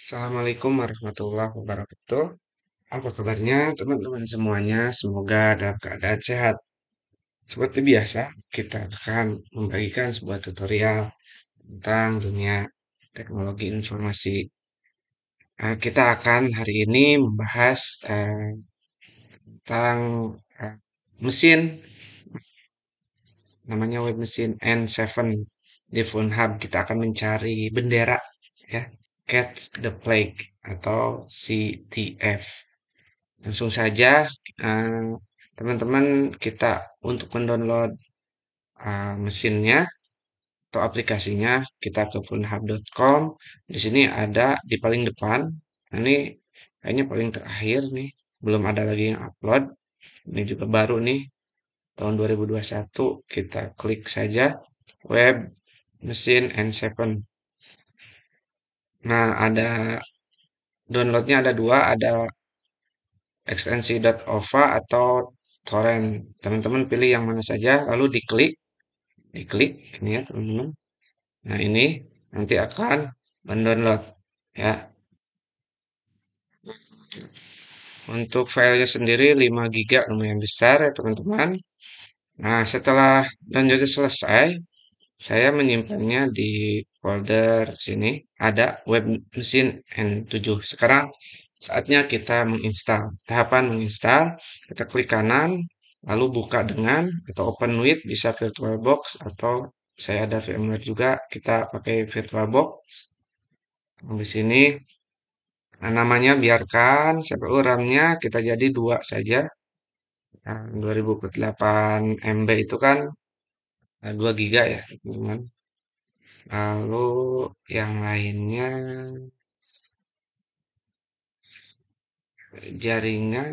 Assalamualaikum warahmatullahi wabarakatuh. Apa kabarnya teman-teman semuanya? Semoga dalam keadaan sehat. Seperti biasa, kita akan membagikan sebuah tutorial tentang dunia teknologi informasi. Eh, kita akan hari ini membahas eh, tentang eh, mesin, namanya web mesin N7 di Phone Hub. Kita akan mencari bendera, ya Catch the Plague atau CTF. Langsung saja eh, teman-teman uh, kita untuk mendownload uh, mesinnya atau aplikasinya kita ke funhub.com. Di sini ada di paling depan. Nah, ini kayaknya paling terakhir nih, belum ada lagi yang upload. Ini juga baru nih tahun 2021 kita klik saja web mesin N7 Nah, ada downloadnya ada dua, ada extensi.ova atau torrent. Teman-teman pilih yang mana saja, lalu diklik, diklik, ini ya teman-teman. Nah, ini nanti akan mendownload ya. Untuk filenya sendiri 5 GB lumayan besar ya teman-teman. Nah, setelah downloadnya selesai, saya menyimpannya di folder sini, ada web mesin N7. Sekarang saatnya kita menginstal. Tahapan menginstal, kita klik kanan, lalu buka dengan atau open with, bisa VirtualBox atau saya ada VMware juga, kita pakai VirtualBox. Di sini Nah, namanya biarkan CPU RAM-nya kita jadi dua saja. Nah, 2008 MB itu kan 2 nah, giga ya teman lalu yang lainnya jaringan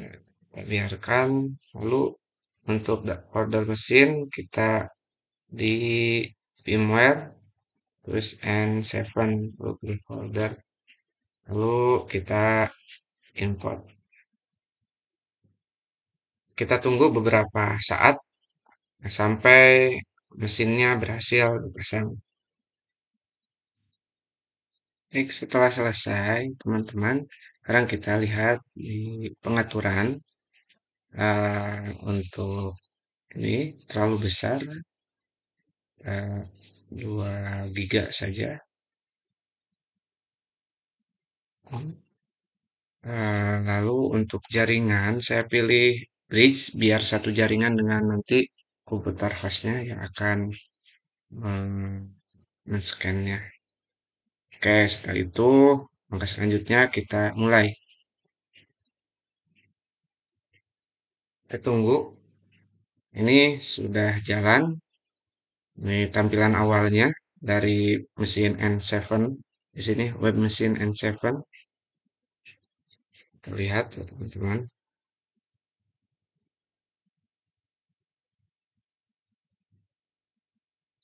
ya, biarkan lalu untuk order mesin kita di firmware terus N7 folder lalu kita import kita tunggu beberapa saat nah, sampai mesinnya berhasil dipasang. Baik, setelah selesai, teman-teman, sekarang kita lihat di pengaturan uh, untuk ini terlalu besar, uh, eh, 2 giga saja. Uh, lalu untuk jaringan, saya pilih bridge biar satu jaringan dengan nanti komputer hostnya yang akan men men-scannya. Oke, setelah itu langkah selanjutnya kita mulai. Kita tunggu. Ini sudah jalan. Ini tampilan awalnya dari mesin N7. Di sini web mesin N7. terlihat lihat teman-teman.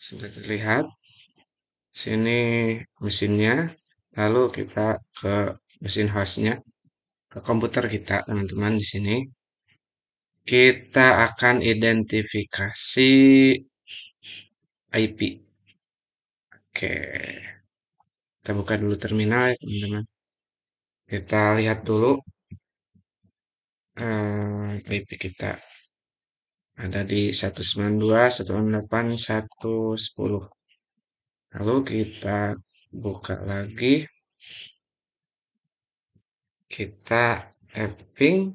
sudah terlihat sini mesinnya lalu kita ke mesin hostnya ke komputer kita teman-teman di sini kita akan identifikasi IP oke kita buka dulu terminal ya, teman-teman kita lihat dulu uh, eh, IP kita ada di 192, 198, 110. Lalu kita buka lagi. Kita fping.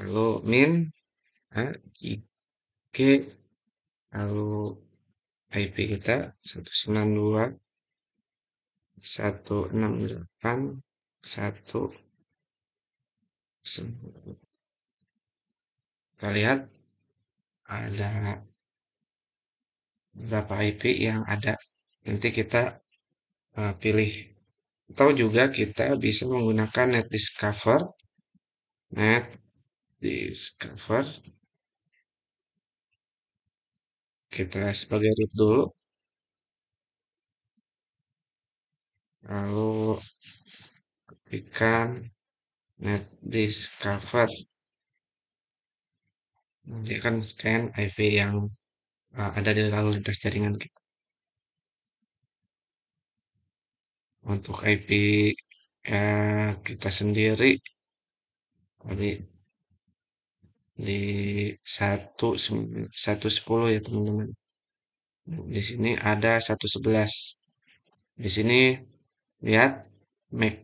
Lalu min g lalu IP kita 192 168 110. Kita lihat ada berapa IP yang ada. Nanti kita uh, pilih. Atau juga kita bisa menggunakan net discover. Net discover. Kita sebagai root dulu. Lalu ketikkan net netdiscover nanti akan scan IP yang uh, ada di lalu lintas jaringan kita untuk IP ya, kita sendiri tadi di satu satu sepuluh ya teman-teman di sini ada satu sebelas di sini lihat MAC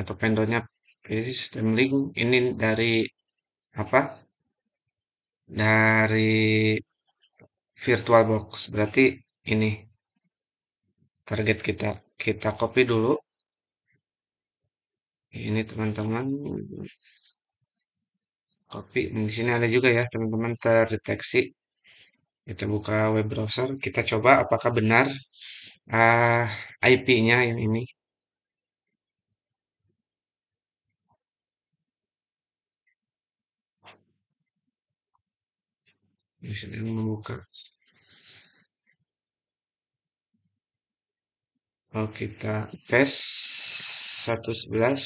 atau pendonya jadi sistem link ini dari apa dari Virtual Box. berarti ini target kita kita copy dulu ini teman-teman copy di sini ada juga ya teman-teman terdeteksi kita buka web browser kita coba apakah benar uh, ah, IP-nya yang ini Если membuka. Kalau kita tes 111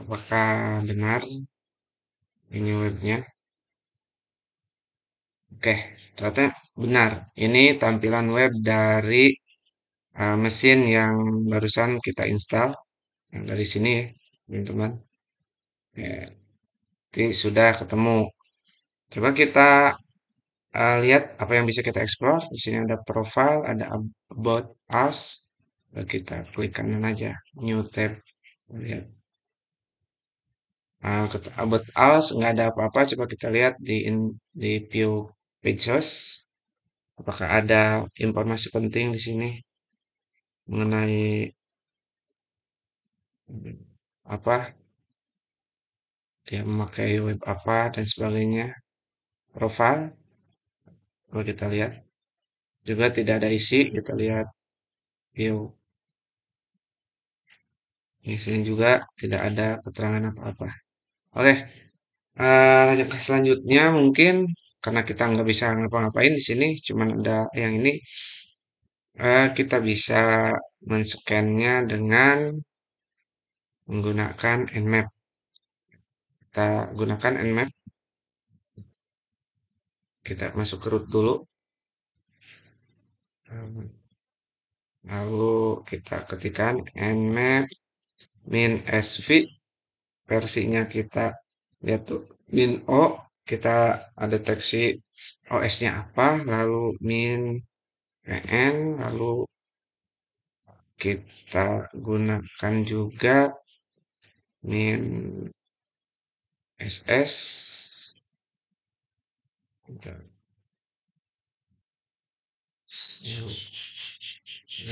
apakah benar ini webnya oke ternyata benar ini tampilan web dari uh, mesin yang barusan kita install yang dari sini ya teman-teman Oke, sudah ketemu. Coba kita uh, lihat apa yang bisa kita explore. Di sini ada profile, ada about us. Kita klik kanan aja, new tab. Lihat. Uh, about us nggak ada apa-apa. Coba kita lihat di in, di view pages. Apakah ada informasi penting di sini mengenai apa dia memakai web apa dan sebagainya profile kalau kita lihat juga tidak ada isi kita lihat view ini sini juga tidak ada keterangan apa-apa oke eh, lanjut uh, selanjutnya mungkin karena kita nggak bisa ngapa-ngapain di sini cuman ada yang ini uh, kita bisa men menscannya dengan menggunakan nmap kita gunakan nmap kita masuk ke root dulu lalu kita ketikkan nmap min sv versinya kita lihat tuh min o kita deteksi os-nya apa lalu min pn lalu kita gunakan juga min SS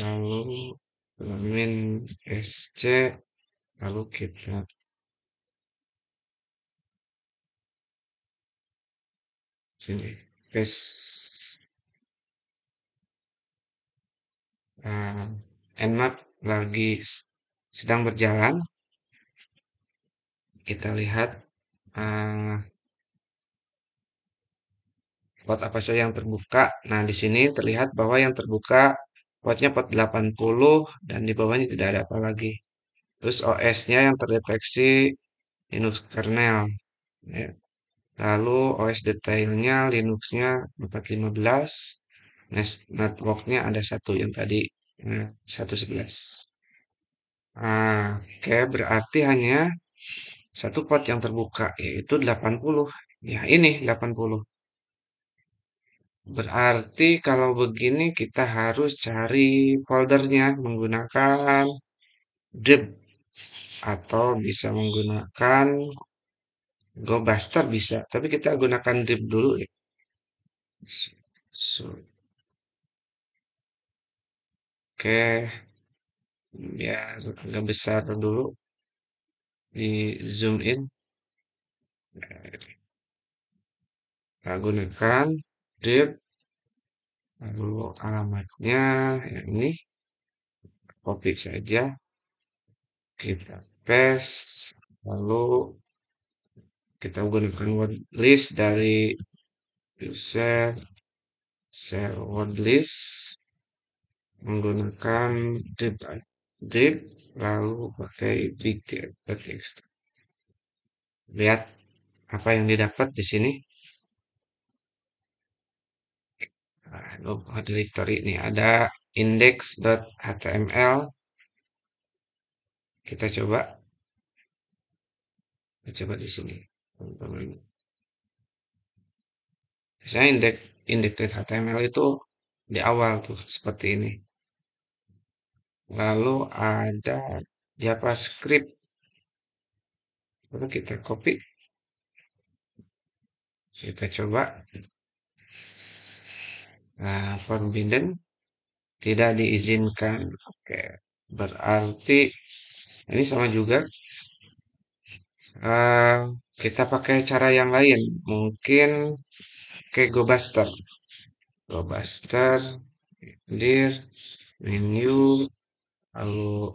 lalu min SC lalu kita sini S uh, nmap lagi sedang berjalan kita lihat pot eh, apa saja yang terbuka. Nah, di sini terlihat bahwa yang terbuka potnya pot 80 dan di bawahnya tidak ada apa lagi. Terus OS-nya yang terdeteksi Linux kernel. Ya. Lalu OS detailnya Linux-nya 415. Network-nya ada satu yang tadi ya, 111. Ah, Oke, okay, berarti hanya satu pot yang terbuka yaitu 80. Ya, ini 80. Berarti kalau begini kita harus cari foldernya menggunakan drip atau bisa menggunakan GoBuster bisa, tapi kita gunakan drip dulu ya. So. Oke, biar agak besar dulu di zoom in nah, gunakan drip lalu alamatnya yang ini copy saja kita paste lalu kita gunakan word list dari user share word list menggunakan drip drip lalu pakai pikir pakai lihat apa yang didapat di sini nah, directory ini ada index.html kita coba kita coba di sini saya index index.html itu di awal tuh seperti ini lalu ada JavaScript. Lalu kita copy. Kita coba. Nah, forbidden. Tidak diizinkan. Oke. Berarti ini sama juga. Uh, kita pakai cara yang lain. Mungkin ke GoBuster. GoBuster. Dir. Menu lalu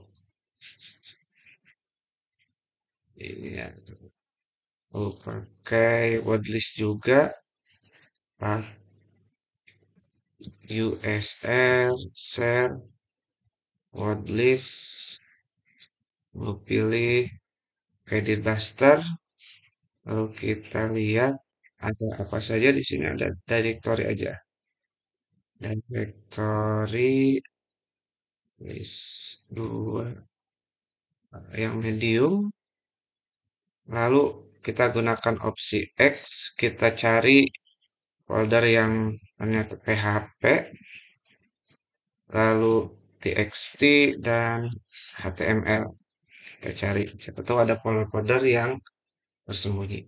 ini ya lalu oh, pakai wordlist juga nah USR share wordlist lalu pilih credit buster lalu kita lihat ada apa saja di sini ada directory aja dan directory tulis dua nah, yang medium lalu kita gunakan opsi X kita cari folder yang ternyata PHP lalu txt dan HTML kita cari siapa tahu ada folder-folder yang tersembunyi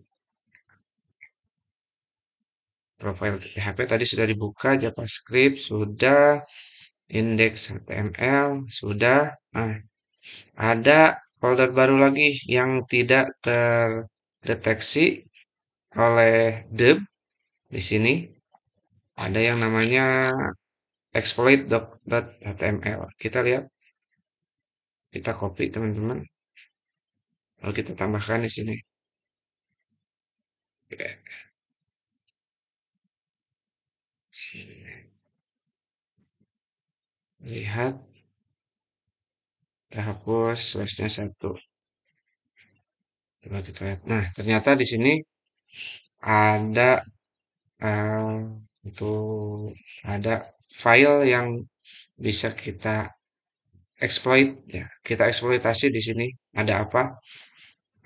profile PHP tadi sudah dibuka JavaScript sudah Indeks HTML sudah nah, ada folder baru lagi yang tidak terdeteksi oleh deb di sini ada yang namanya exploit.html kita lihat kita copy teman-teman lalu kita tambahkan di sini Oke lihat kita hapus slashnya satu coba kita lihat nah ternyata di sini ada uh, ada file yang bisa kita exploit ya kita eksploitasi di sini ada apa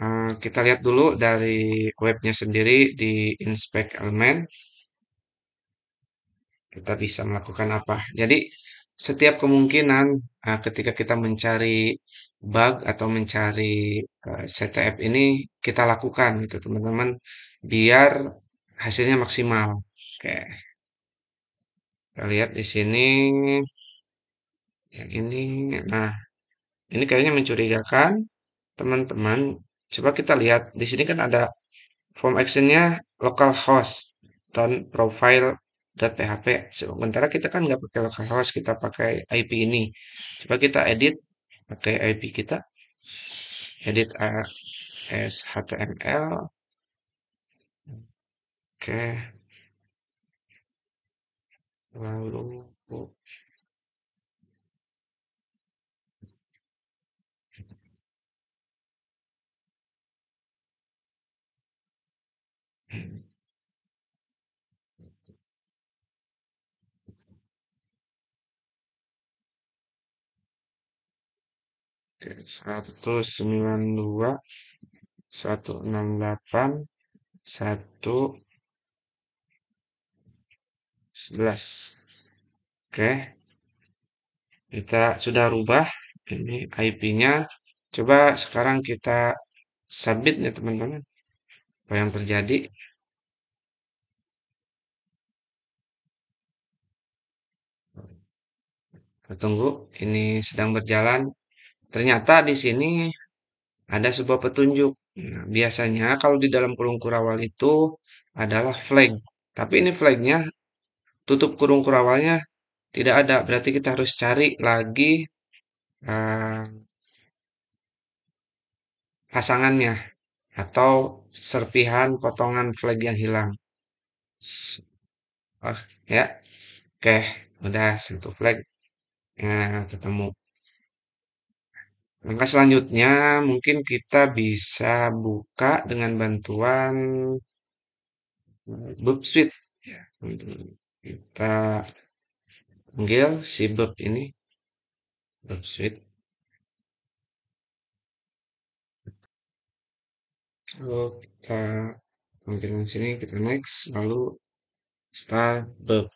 eh, kita lihat dulu dari webnya sendiri di inspect element kita bisa melakukan apa jadi setiap kemungkinan, uh, ketika kita mencari bug atau mencari, uh, eh, CTF ini kita lakukan gitu teman-teman, biar hasilnya maksimal. Oke. Kita lihat di sini. Yang ini, nah, ini kayaknya mencurigakan, teman-teman. Coba kita lihat, di sini kan ada form actionnya nya localhost dan profile .php. Sementara kita kan nggak pakai localhost, kita pakai IP ini. Coba kita edit pakai IP kita. Edit eh, AS HTML. Oke. Lalu you. Oke, 192 168 1 11 oke kita sudah rubah ini IP-nya coba sekarang kita submit ya teman-teman apa yang terjadi kita tunggu ini sedang berjalan Ternyata di sini ada sebuah petunjuk. Nah, biasanya kalau di dalam kurung kurawal itu adalah flag. Tapi ini flagnya tutup kurung kurawalnya tidak ada. Berarti kita harus cari lagi uh, pasangannya atau serpihan potongan flag yang hilang. Oh, ya. Oke, udah sentuh flag. Nah, ketemu. Langkah selanjutnya mungkin kita bisa buka dengan bantuan Bob suite. Ya. Hmm, kita panggil si Bob ini, Bob suite. Lalu kita tampilkan sini, kita next, lalu start bob.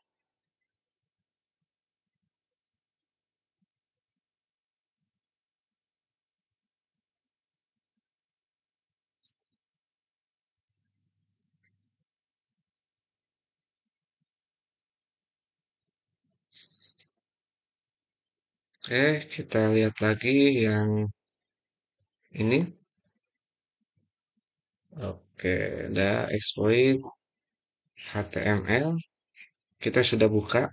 Oke, kita lihat lagi yang ini. Oke, ada exploit HTML. Kita sudah buka,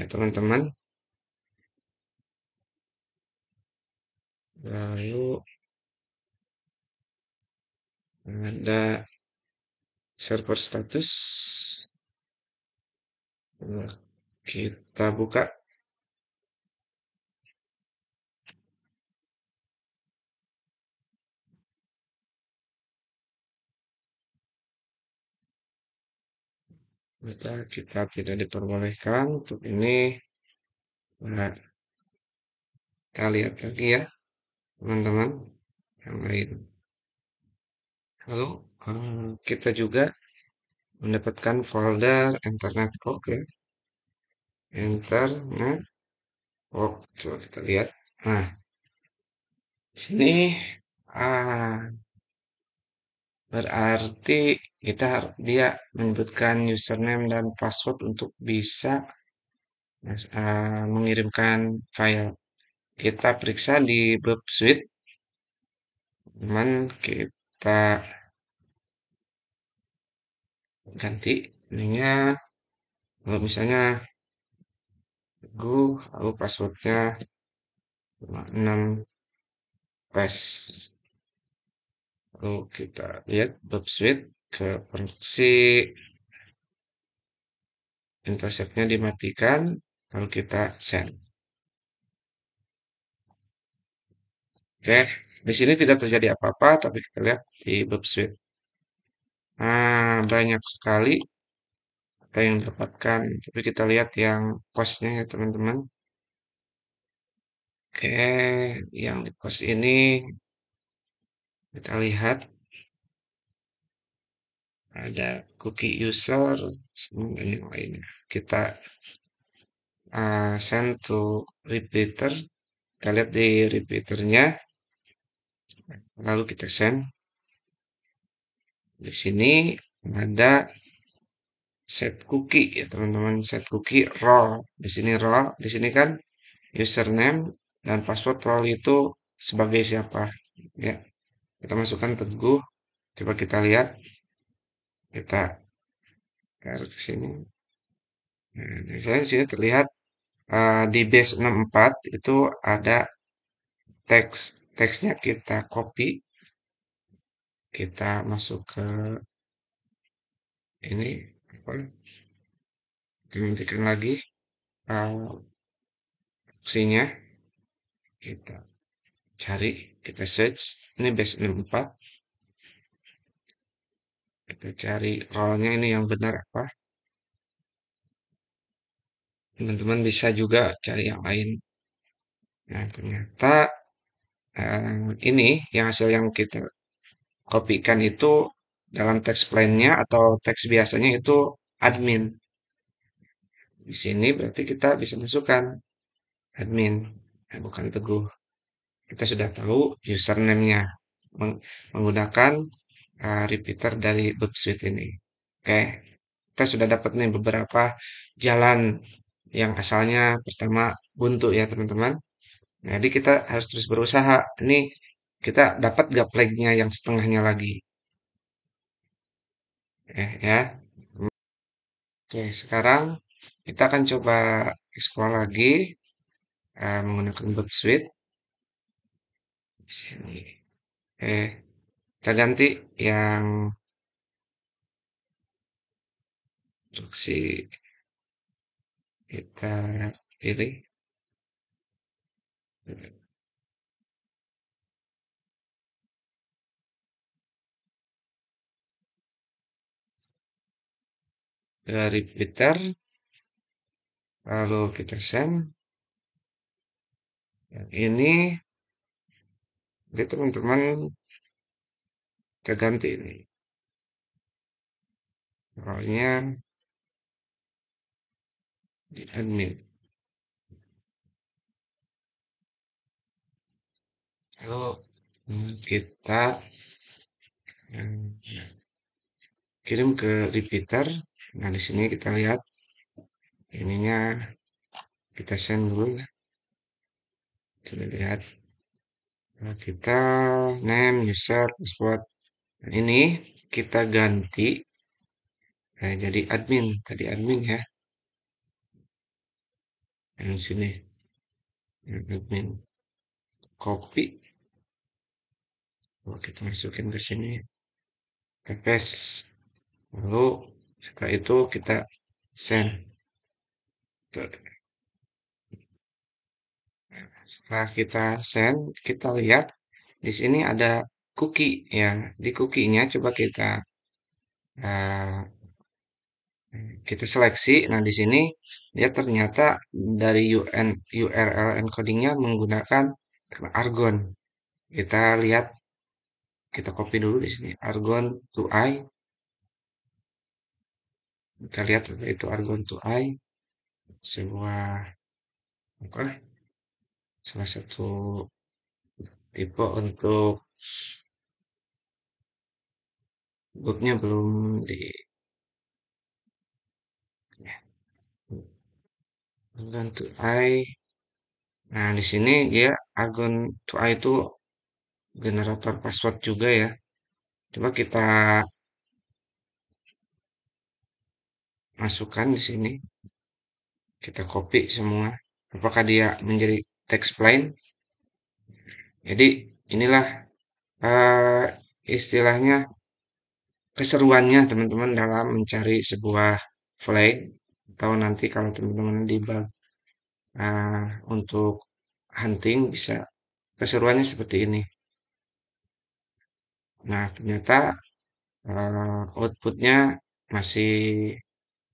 ya teman-teman. Lalu ada server status. Nah, kita buka maka kita tidak diperbolehkan untuk ini nah kita lihat lagi ya teman-teman yang lain lalu eh, kita juga mendapatkan folder internet hook ya internet oh coba kita lihat nah sini ah Berarti kita dia menyebutkan username dan password untuk bisa uh, mengirimkan file. Kita periksa di web Suite. Cuman kita ganti ininya kalau misalnya go aku passwordnya 6 pass Lalu kita lihat bob switch ke fungsi interceptnya dimatikan, lalu kita send. Oke, di sini tidak terjadi apa-apa, tapi kita lihat di bob switch. Nah, banyak sekali apa yang dapatkan, tapi kita lihat yang postnya ya teman-teman. Oke, yang di cost ini kita lihat ada cookie user dan yang lainnya kita uh, send to repeater kita lihat di repeaternya lalu kita send di sini ada set cookie ya teman-teman set cookie role di sini role di sini kan username dan password role itu sebagai siapa ya kita masukkan teguh coba kita lihat kita taruh ke sini nah, misalnya di sini terlihat uh, di base 64 itu ada teks teksnya kita copy kita masuk ke ini apa kita lagi uh, eh, fungsinya kita cari kita search ini base 64 kita cari rollnya ini yang benar apa teman-teman bisa juga cari yang lain nah ternyata um, ini yang hasil yang kita kopikan itu dalam teks plainnya atau teks biasanya itu admin di sini berarti kita bisa masukkan admin eh, bukan teguh kita sudah tahu username-nya meng menggunakan uh, repeater dari web Suite ini. Oke, okay. kita sudah dapat nih beberapa jalan yang asalnya pertama buntu ya teman-teman. Jadi kita harus terus berusaha. Ini kita dapat gap nya yang setengahnya lagi. Oke okay, ya. Oke, okay, sekarang kita akan coba explore lagi uh, menggunakan web Suite sini. Eh, kita ganti yang instruksi kita pilih dari Peter lalu kita send yang ini jadi teman-teman ganti ini. Soalnya di admin. Lalu kita eh, kirim ke repeater. Nah, di sini kita lihat ininya kita send dulu. Kita lihat Nah, kita name user password dan ini kita ganti nah, jadi admin tadi admin ya yang sini admin copy lalu kita masukin ke sini kita paste lalu setelah itu kita send Tuh setelah kita send, kita lihat di sini ada cookie ya. Di cookie-nya coba kita uh, kita seleksi. Nah, di sini ya ternyata dari UN, URL encoding-nya menggunakan argon. Kita lihat kita copy dulu di sini argon to i kita lihat itu argon to i sebuah apa salah satu tipe untuk booknya belum di ya. agon to i nah di sini dia agon to i itu generator password juga ya coba kita masukkan di sini kita copy semua apakah dia menjadi text plain. Jadi inilah uh, istilahnya keseruannya teman-teman dalam mencari sebuah flag atau nanti kalau teman-teman di bug uh, untuk hunting bisa keseruannya seperti ini. Nah ternyata uh, outputnya masih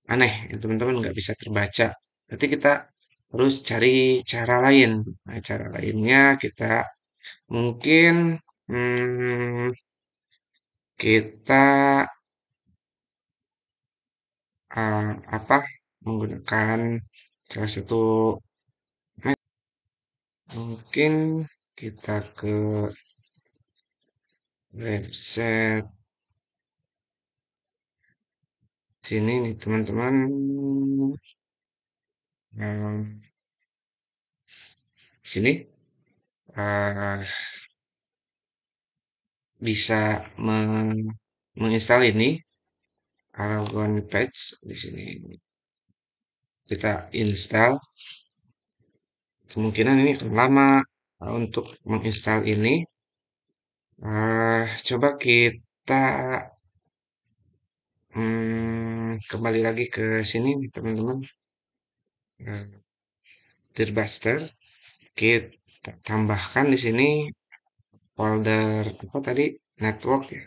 aneh teman-teman nggak bisa terbaca berarti kita terus cari cara lain nah, cara lainnya kita mungkin hmm, kita uh, apa menggunakan salah satu mungkin kita ke website sini nih teman-teman sini, uh, bisa menginstal ini, Aragon Patch di sini. Kita install. Kemungkinan ini lama untuk menginstal ini. uh, coba kita um, kembali lagi ke sini, teman-teman. Dirbuster. Hmm. Oke, tambahkan di sini folder apa tadi? Network ya.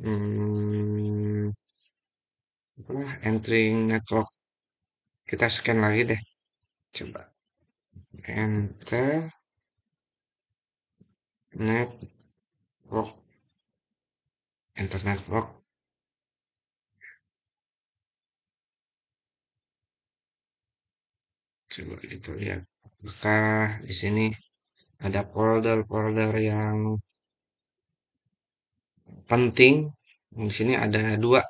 Hmm, apa, entering network. Kita scan lagi deh. Coba. Enter. Network. Enter network. seperti itu ya maka di sini ada folder-folder yang penting di sini ada dua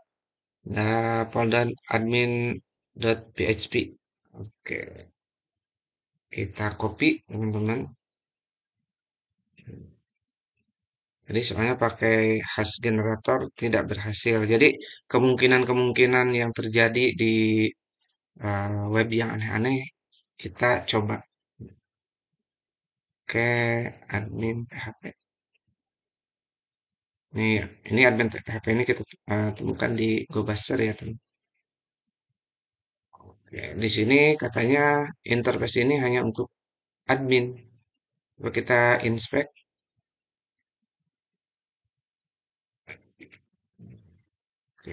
ada folder admin.php oke kita copy teman-teman jadi soalnya pakai hash generator tidak berhasil jadi kemungkinan-kemungkinan yang terjadi di uh, web yang aneh-aneh kita coba ke admin PHP. Nih, ya, ini admin PHP ini kita uh, temukan di GoBuster ya, teman. Oke, di sini katanya interface ini hanya untuk admin. Coba kita inspect. Oke.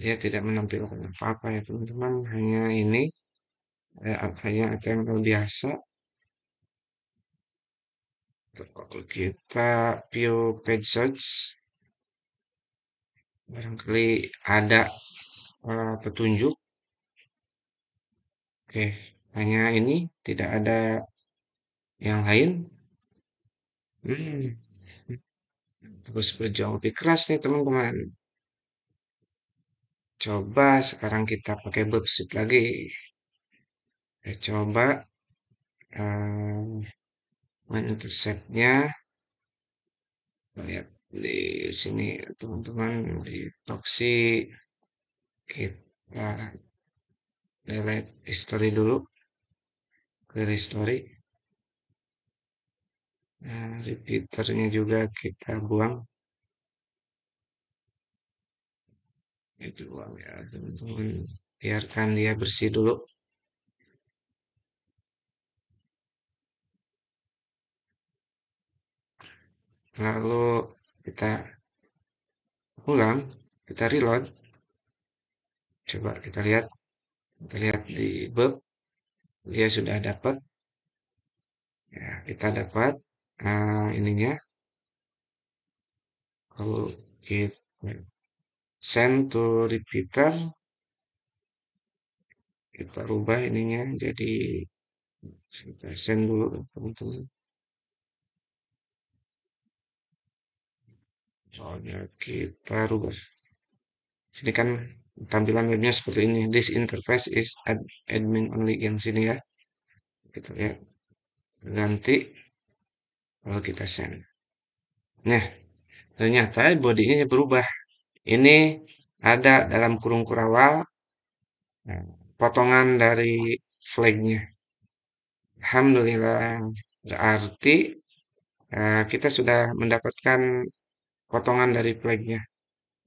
dia tidak menampilkan apa-apa ya teman-teman hanya ini eh, hanya HTML biasa kalau kita view page search barangkali ada uh, petunjuk oke hanya ini tidak ada yang lain hmm. terus berjauh lebih keras nih teman-teman Coba sekarang kita pakai worksheet lagi. Kita coba um, eh, menintersepnya lihat di sini teman-teman di proxy kita delete history dulu clear history nah repeaternya juga kita buang itu uang ya iya. teman-teman biarkan dia bersih dulu lalu kita ulang kita reload coba kita lihat kita lihat di bab dia sudah dapat ya kita dapat uh, ininya kalau kita send to repeater kita rubah ininya jadi kita send dulu teman-teman soalnya kita rubah sini kan tampilan webnya seperti ini this interface is ad admin only yang sini ya kita gitu ya. ganti kalau kita send nah ternyata bodinya berubah ini ada dalam kurung kurawal eh, potongan dari flagnya. Alhamdulillah berarti eh, kita sudah mendapatkan potongan dari flagnya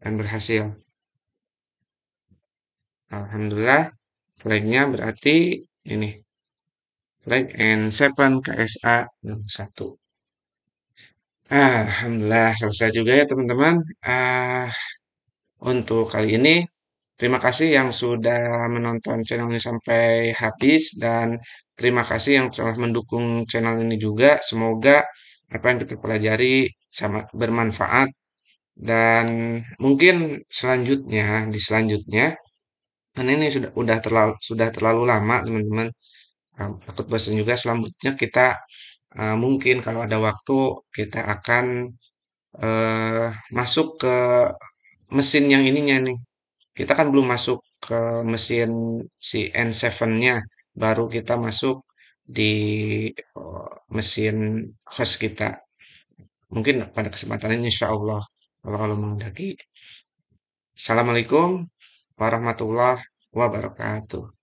dan berhasil. Alhamdulillah flagnya berarti ini flag N7 KSA 01 Alhamdulillah selesai juga ya teman-teman. Uh, untuk kali ini. Terima kasih yang sudah menonton channel ini sampai habis dan terima kasih yang telah mendukung channel ini juga. Semoga apa yang kita pelajari sama bermanfaat dan mungkin selanjutnya di selanjutnya karena ini sudah udah terlalu sudah terlalu lama teman-teman takut bosan juga selanjutnya kita e, mungkin kalau ada waktu kita akan uh, masuk ke mesin yang ininya nih. Kita kan belum masuk ke mesin si N7-nya, baru kita masuk di eh, mesin host kita. Mungkin pada kesempatan ini insya Allah, kalau Allah menghendaki. Assalamualaikum warahmatullahi wabarakatuh.